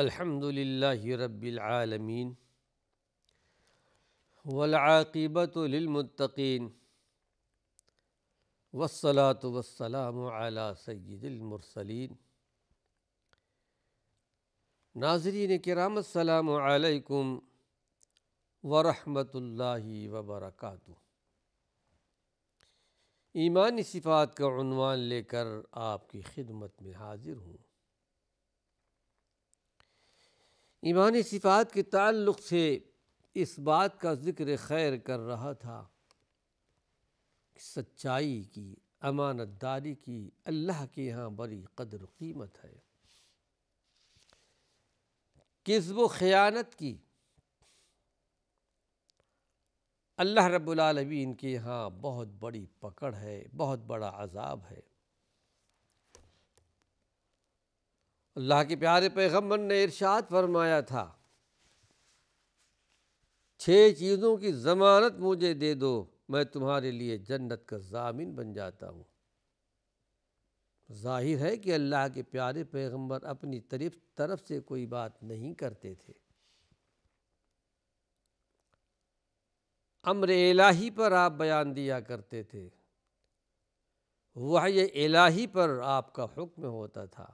अल्हम्दुलिल्लाहि रब्बिल आलमीन वलआक़िबतु लिलमुत्तक़ीन वस्सलातु वस्सलामु अला सय्यिदिल मुरसलीन नाजरीन किराम अस्सलामु अलैकुम वरहमतुल्लाहि व बरकातुहू ईमानी सिफ़ात का उनवान लेकर आपकी खिदमत में हाजिर हूँ ईमानी सिफात के ताल्लुक़ से इस बात का ज़िक्र खैर कर रहा था सच्चाई की अमानत दारी की अल्लाह के यहाँ बड़ी कदर कीमत है किस्ब ख़यानत की अल्लाह रब्बुल रबालमीन के यहाँ बहुत बड़ी पकड़ है बहुत बड़ा अजाब है अल्लाह के प्यारे पैगम्बर ने इरशाद फरमाया था छः चीज़ों की ज़मानत मुझे दे दो मैं तुम्हारे लिए जन्नत का जामिन बन जाता हूँ जाहिर है कि अल्लाह के प्यारे पैगम्बर अपनी तरफ तरफ से कोई बात नहीं करते थे अम्र इलाही पर आप बयान दिया करते थे वह इलाही पर आपका हुक्म होता था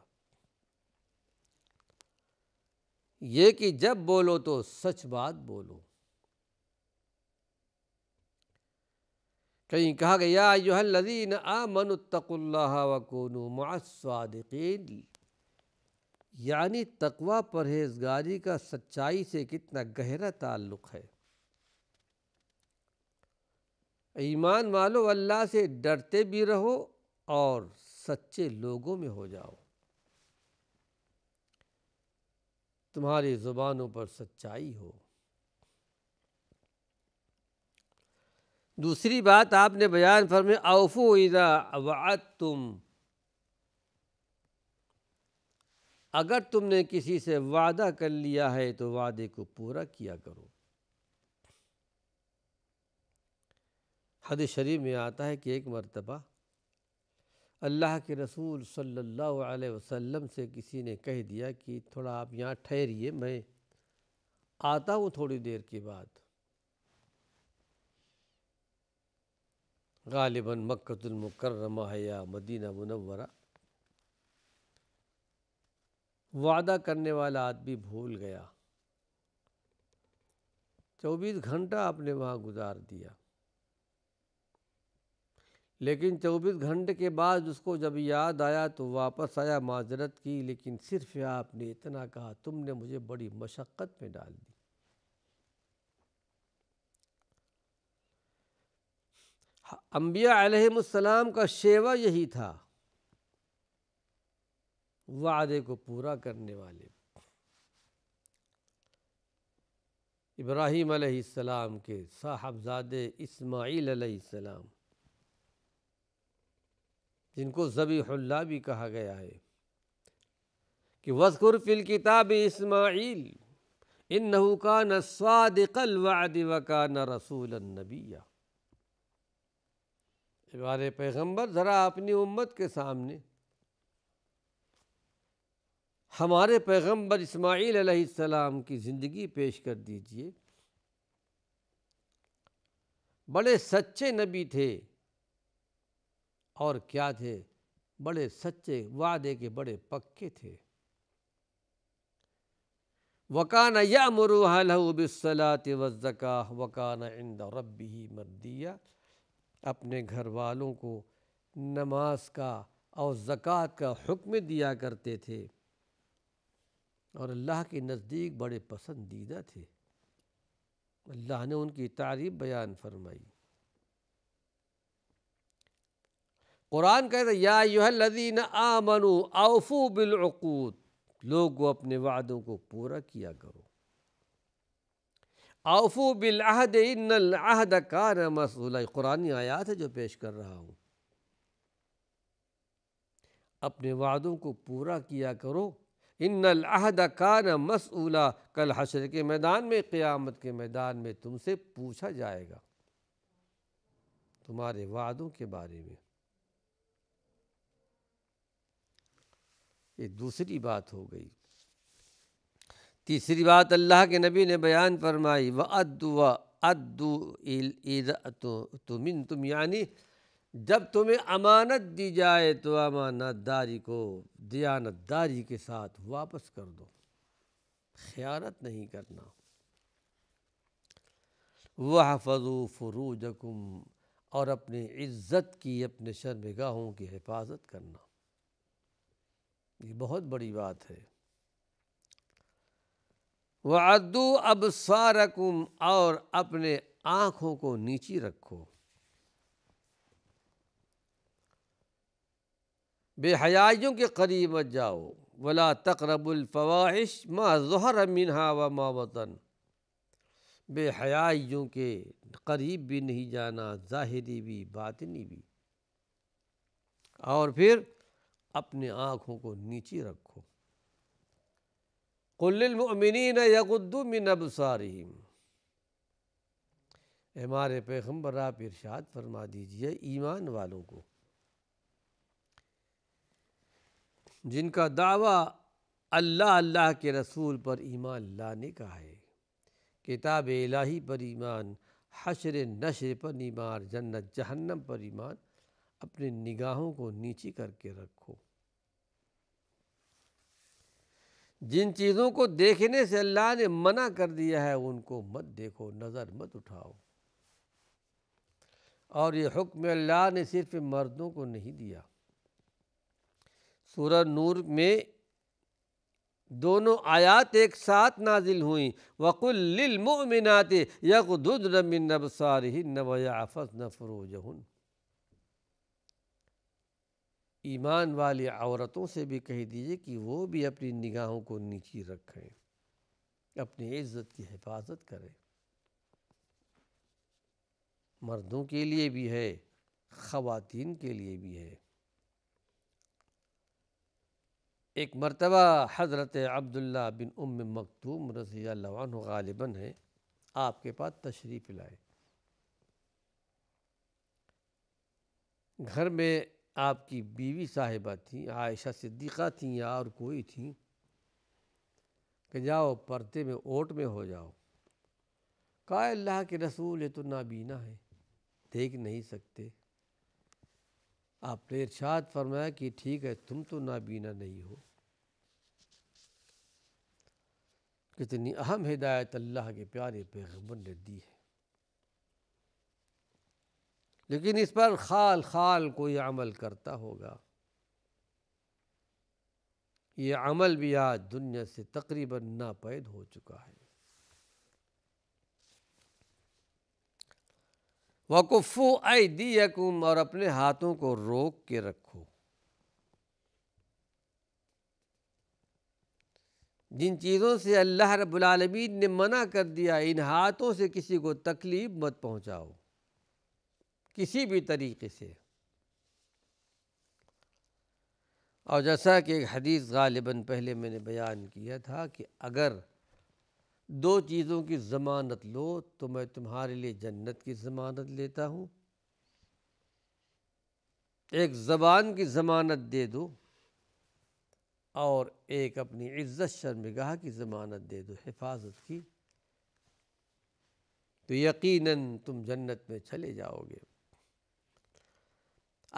ये कि जब बोलो तो सच बात बोलो कहीं कहा गया लदीन युहल्लदीन आमनुतकुल्लाह वकोनु मासवादिकीन यानी तकवा परहेजगारी का सच्चाई से कितना गहरा ताल्लुक़ है ईमान वालो अल्लाह से डरते भी रहो और सच्चे लोगों में हो जाओ तुम्हारी ज़ुबानों पर सच्चाई हो दूसरी बात आपने बयान फरमें अवफू इदा अवात तुम अगर तुमने किसी से वादा कर लिया है तो वादे को पूरा किया करो हद शरीफ में आता है कि एक मरतबा अल्लाह के रसूल सल्लल्लाहु अलैहि वसल्लम से किसी ने कह दिया कि थोड़ा आप यहाँ ठहरिए मैं आता हूँ थोड़ी देर के बाद गालिबा मक्तुलमकरमा है या मदीना मुनवरा वादा करने वाला आदमी भूल गया चौबीस घंटा आपने वहाँ गुजार दिया लेकिन चौबीस घंटे के बाद उसको जब याद आया तो वापस आया माजरत की लेकिन सिर्फ आपने इतना कहा तुमने मुझे बड़ी मशक्क़त में डाल दी हाँ, अम्बिया का शेवा यही था वादे को पूरा करने वाले इब्राहीम के साहबजादे इस्माईल जिनको ज़बीहुल्ला भी कहा गया है कि वस्कुर फिल किताब इसमाइल इन नहुका न स्वादिकल वाद का न रसूल नबिया पैगम्बर ज़रा अपनी उम्मत के सामने हमारे पैगम्बर इसमाइल अलैहिस्सलाम की ज़िंदगी पेश कर दीजिए बड़े सच्चे नबी थे और क्या थे बड़े सच्चे वादे के बड़े पक्के थे वकान या मुरुहलबिसलात वज़का वकान इंद रबी मरदिया अपने घर वालों को नमाज का और ज़क़़त का हुक्म दिया करते थे और अल्लाह के नज़दीक बड़े पसंदीदा थे अल्लाह ने उनकी तारीफ़ बयान फरमाई कुरान कहते या युहलदीन आमनु आउफू बिलकूद लोगो अपने वादों को पूरा किया करो आउफू बिलहद इनद का नमसूल कुरानी आयात है जो पेश कर रहा हूँ अपने वादों को पूरा किया करो इन इनद का नमसूला कल हशर के मैदान में क्यामत के मैदान में तुमसे पूछा जाएगा तुम्हारे वादों के बारे में ये दूसरी बात हो गई तीसरी बात अल्लाह के नबी ने बयान फरमाई व अद्दु व अद्दु तुमिन तुम यानी जब तुम्हें अमानत दी जाए तो दारी को दयानत दारी के साथ वापस कर दो ख़यानत नहीं करना वह फजू फरूजकुम और अपने इज़्ज़त की अपने शर्मगाहों की हिफाजत करना ये बहुत बड़ी बात है वदू अब सारकुम और अपने आँखों को नीची रखो बेहयाइयों के करीब मत जाओ वला तकरबुलफवाहिश माँ जहर मिनहा व माँ वतन बेहयाइयों के करीब भी नहीं जाना ज़ाहिरी भी बातनी भी और फिर अपने आँखों को नीचे रखो कुल्लमिन यकुद्दुमिन अबसारिम हमारे पैगम्बर आप इर्शाद फरमा दीजिए ईमान वालों को जिनका दावा अल्लाह अल्लाह के रसूल पर ईमान लाने का है किताब इलाही पर ईमान हशर नशर पर ईमान जन्नत जहन्नम पर ईमान अपनी निगाहों को नीचे करके रखो जिन चीज़ों को देखने से अल्लाह ने मना कर दिया है उनको मत देखो नज़र मत उठाओ और ये हुक्म अल्लाह ने सिर्फ मर्दों को नहीं दिया सूरह नूर में दोनों आयात एक साथ नाजिल हुई वक़ुल्लमिनत यकदुद्रमिन नबसारहिन नवयाफ़स नफरोजहन ईमान वाली औरतों से भी कह दीजिए कि वो भी अपनी निगाहों को नीची रखें अपनी इज़्ज़त की हिफाजत करें मर्दों के लिए भी है ख़वातीन के लिए भी है एक मरतबा हज़रत अब्दुल्ला बिन उम मखतूम रज़ी गालिबन है आपके पास तशरीफ़ लाए घर में आपकी बीवी साहिबा थी आयशा सिद्दीक़ा थी या और कोई थी कि जाओ पर्दे में ओट में हो जाओ का अल्लाह के रसूल ये तो नाबीना है देख नहीं सकते आपने इर्शाद फरमाया कि ठीक है तुम तो नाबीना नहीं हो कितनी अहम हिदायत अल्लाह के प्यारे पैगम्बर ने दी है लेकिन इस पर खाल खाल कोई अमल करता होगा ये अमल भी आज दुनिया से तकरीबन नापैद हो चुका है वकुफ़ो दी यकुम और अपने हाथों को रोक के रखो जिन चीज़ों से अल्लाह रब्बुल रबालमीन ने मना कर दिया इन हाथों से किसी को तकलीफ़ मत पहुंचाओ किसी भी तरीके से और जैसा कि एक हदीस गालिबा पहले मैंने बयान किया था कि अगर दो चीज़ों की ज़मानत लो तो मैं तुम्हारे लिए जन्नत की ज़मानत लेता हूँ एक ज़बान की ज़मानत दे दो और एक अपनी इज़्ज़त शर्मगाह की ज़मानत दे दो हिफाजत की तो यकीनन तुम जन्नत में चले जाओगे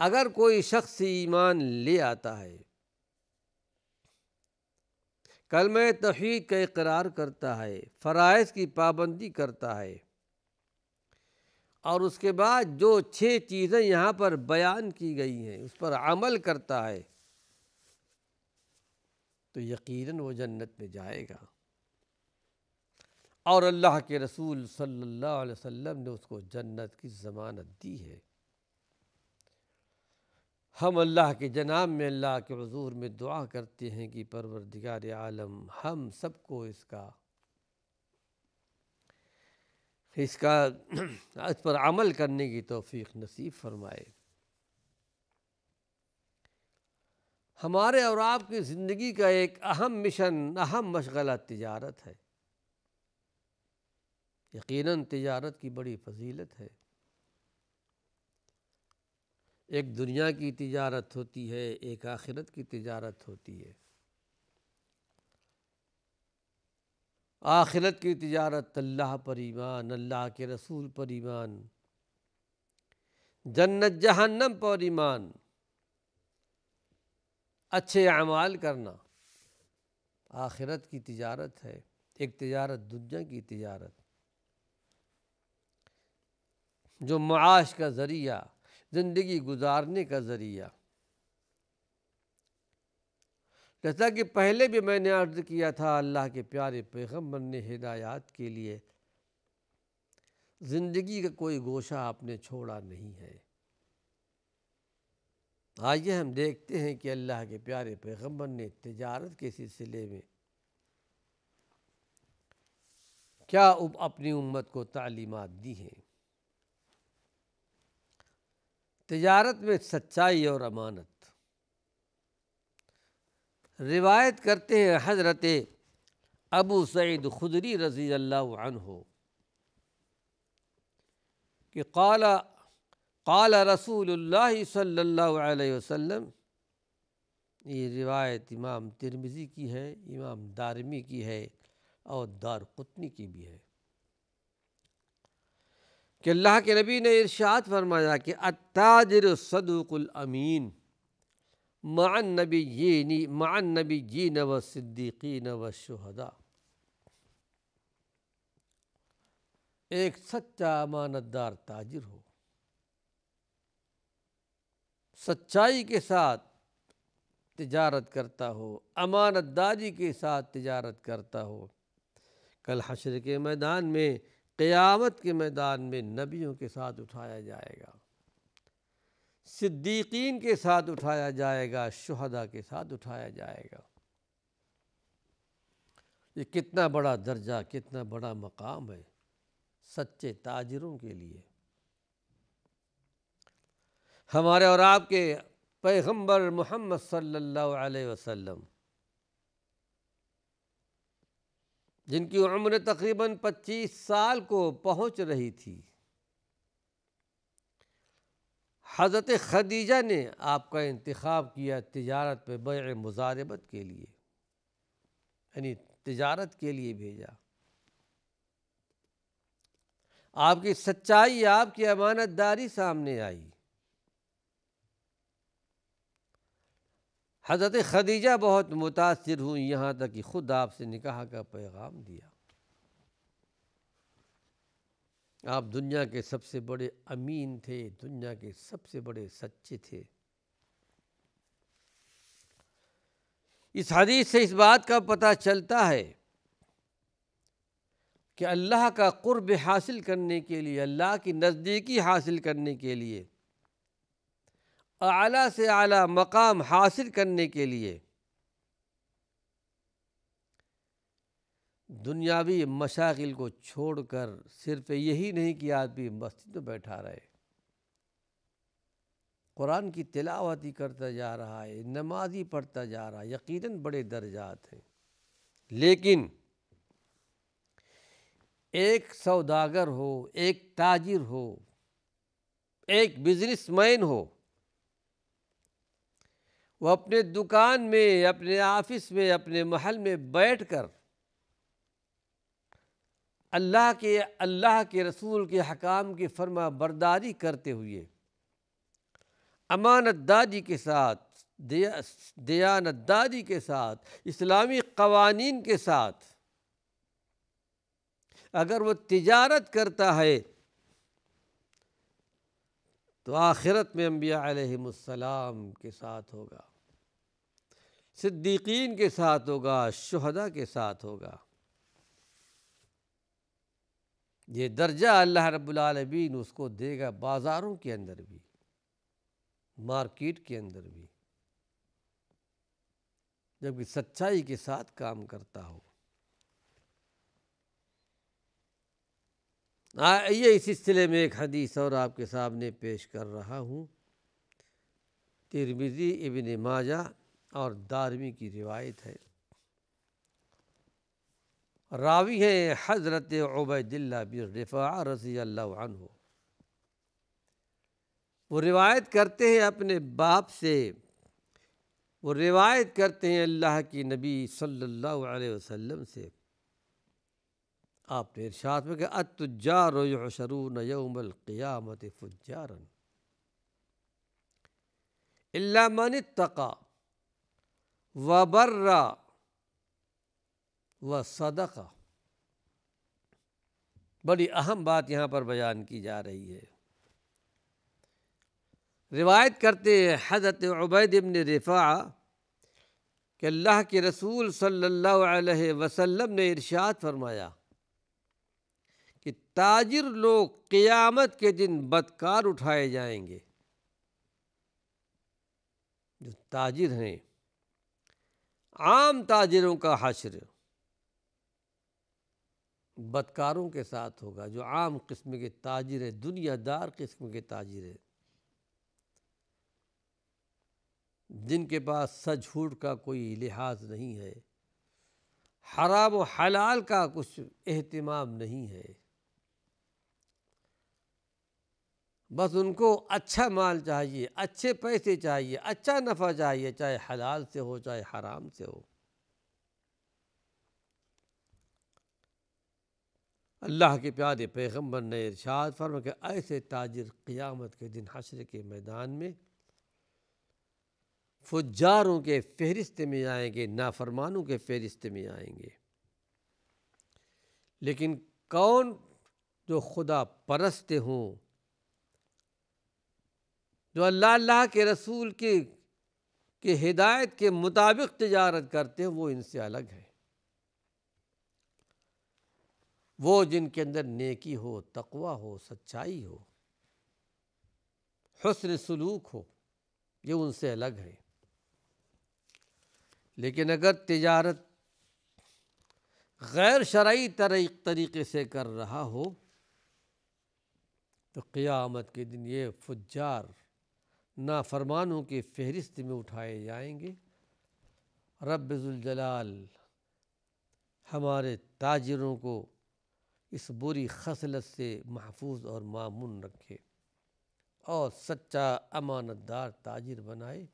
अगर कोई शख्स ईमान ले आता है कल में तोहद का इकरार करता है फ़रज़ की पाबंदी करता है और उसके बाद जो छः चीज़ें यहाँ पर बयान की गई हैं उस पर अमल करता है तो यकीनन वो जन्नत में जाएगा और अल्लाह के रसूल सल्लल्लाहु अलैहि वसल्लम ने उसको जन्नत की ज़मानत दी है हम अल्लाह के जनाब में अल्लाह के हजूर में दुआ करते हैं कि परवरदिगार आलम हम सबको इसका इसका इस पर अमल करने की तौफीक नसीब फरमाए हमारे और आपकी ज़िंदगी का एक अहम मिशन अहम मशगला तिजारत है यकीनन तिजारत की बड़ी फजीलत है एक दुनिया की तिजारत होती है एक आखिरत की तिजारत होती है आखिरत की तिजारत अल्लाह पर ईमान अल्लाह के रसूल पर ईमान जन्नत जहन्नम पर ईमान अच्छे अमाल करना आखिरत की तिजारत है एक तिजारत दुनिया की तिजारत जो माश का ज़रिया ज़िंदगी गुजारने का ज़रिया जैसा कि पहले भी मैंने अर्ज़ किया था अल्लाह के प्यारे पैगम्बर ने हिदायत के लिए ज़िंदगी का कोई गोशा आपने छोड़ा नहीं है आइए हम देखते हैं कि अल्लाह के प्यारे पैगम्बर ने तजारत के सिलसिले में क्या अपनी उम्मत को तालीमत दी हैं तजारत में सच्चाई और अमानत रिवायत करते हैं हज़रत अबू सैद खुदरी रज़ी अल्लाह हो कि काला रसूल सल्ला वसम ये रिवायत इमाम तिरमिज़ी की है इमाम दारमी की है और दार कुतनी की भी है कि अल्लाह के नबी ने इर्शाद फरमाया कि अताजर सदुकमीन मान नबी ये नी मान नबी जी न व सिद्दीकी न व शहदा एक सच्चा अमानतदार ताजिर हो सच्चाई के साथ तिजारत करता हो अमानतदारी के साथ तिजारत करता हो कल हशर के मैदान में क़यामत के मैदान में नबियों के साथ उठाया जाएगा सिद्दीकीन के साथ उठाया जाएगा शहदा के साथ उठाया जाएगा ये कितना बड़ा दर्जा कितना बड़ा मकाम है सच्चे ताजरों के लिए हमारे और आपके पैगम्बर मोहम्मद सल्लल्लाहु अलैहि वसल्लम जिनकी उम्र तकरीबन 25 साल को पहुंच रही थी हज़रत खदीजा ने आपका इंतखब किया तजारत पर बै मुजारबत के लिए यानी तजारत के लिए भेजा आपकी सच्चाई आपकी अमानतदारी सामने आई हज़रत खदीजा बहुत मुतासर हूँ यहाँ तक कि ख़ुद आपसे निकाह का पैगाम दिया आप दुनिया के सबसे बड़े अमीन थे दुनिया के सबसे बड़े सच्चे थे इस हदीस से इस बात का पता चलता है कि अल्लाह का क़ुर्ब हासिल करने के लिए अल्लाह की नज़दीकी हासिल करने के लिए आला से आला मकाम हासिल करने के लिए दुनियावी मशाकिल को छोड़कर सिर्फ यही नहीं कि आदमी मस्जिद में बैठा रहे कुरान की तिलावती करता जा रहा है नमाजी पढ़ता जा रहा है यकीनन बड़े दर्जात हैं लेकिन एक सौदागर हो एक ताजिर हो एक बिजनेसमैन हो वह अपने दुकान में अपने ऑफिस में अपने महल में बैठ कर अल्लाह के अल्लाह के रसूल के हकाम की फर्मा बरदारी करते हुए दादी के साथ दयानत दयानतदारी के साथ इस्लामी कवानीन के साथ अगर वो तिजारत करता है तो आखिरत में अम्बिया के साथ होगा सिद्दीकीन के साथ होगा शहदा के साथ होगा ये दर्जा अल्लाह रब्लमीन उसको देगा बाज़ारों के अंदर भी मार्केट के अंदर भी जबकि सच्चाई के साथ काम करता हो आइए इस सिलसिले में एक हदीस और आपके सामने पेश कर रहा हूँ तिरमिज़ी इबन माजा और दारवी की रिवायत है रावी हैं हज़रत उबैदिल्ला बिन रिफ़ा रसी अल्लाह वो रिवायत करते हैं अपने बाप से वो रिवायत करते हैं अल्लाह के नबी सल्लल्लाहु अलैहि वसल्लम से आपने इर्शाद में कहा अतुजार यशरून यौमल क़ियामत फुजारन इलामन तका व बर्रा व सदका बड़ी अहम बात यहाँ पर बयान की जा रही है रिवायत करते हैं हज़रत उबैद इबन रिफ़ा कि अल्लाह के रसूल सल्लल्लाहु अलैहि वसल्लम ने इरशाद फरमाया कि ताजिर लोग क़ियामत के दिन बदकार उठाए जाएंगे जो ताजिर हैं आम ताजिरों का हाशर बदकारों के साथ होगा जो आम किस्म के ताजिर हैं दुनियादार किस्म के ताजिर हैं जिनके पास सच झूठ का कोई लिहाज नहीं है हराम हलाल का कुछ अहतमाम नहीं है बस उनको अच्छा माल चाहिए अच्छे पैसे चाहिए अच्छा नफ़ा चाहिए चाहे हलाल से हो चाहे हराम से हो अल्लाह के प्यारे पैगम्बर ने इरशाद फर्म के ऐसे ताजर क़ियामत के दिन हशर के मैदान में फुजारों के फहरिस्त में आएंगे नाफरमानों के फहरिस्त में आएंगे लेकिन कौन जो खुदा परस्त हों जो अल्लाह अल्लाह के रसूल के के हिदायत के मुताबिक तजारत करते हैं वो इनसे अलग है वो जिनके अंदर नेकी हो तकवा हो सच्चाई हो हसन सलूक हो ये उनसे अलग है लेकिन अगर तजारत गैर शर्य तरीक़े से कर रहा हो तो क़ियामत के दिन ये फुजार नाफरमानों के फहरिस्त में उठाए जाएंगे रब्ज़ुलजलाल हमारे ताजरों को इस बुरी खसलत से महफूज और मामून रखे और सच्चा अमानतदार ताजर बनाए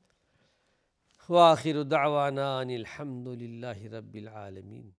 वाखिर दावाना अनिलहमदिल्ला रबालमीन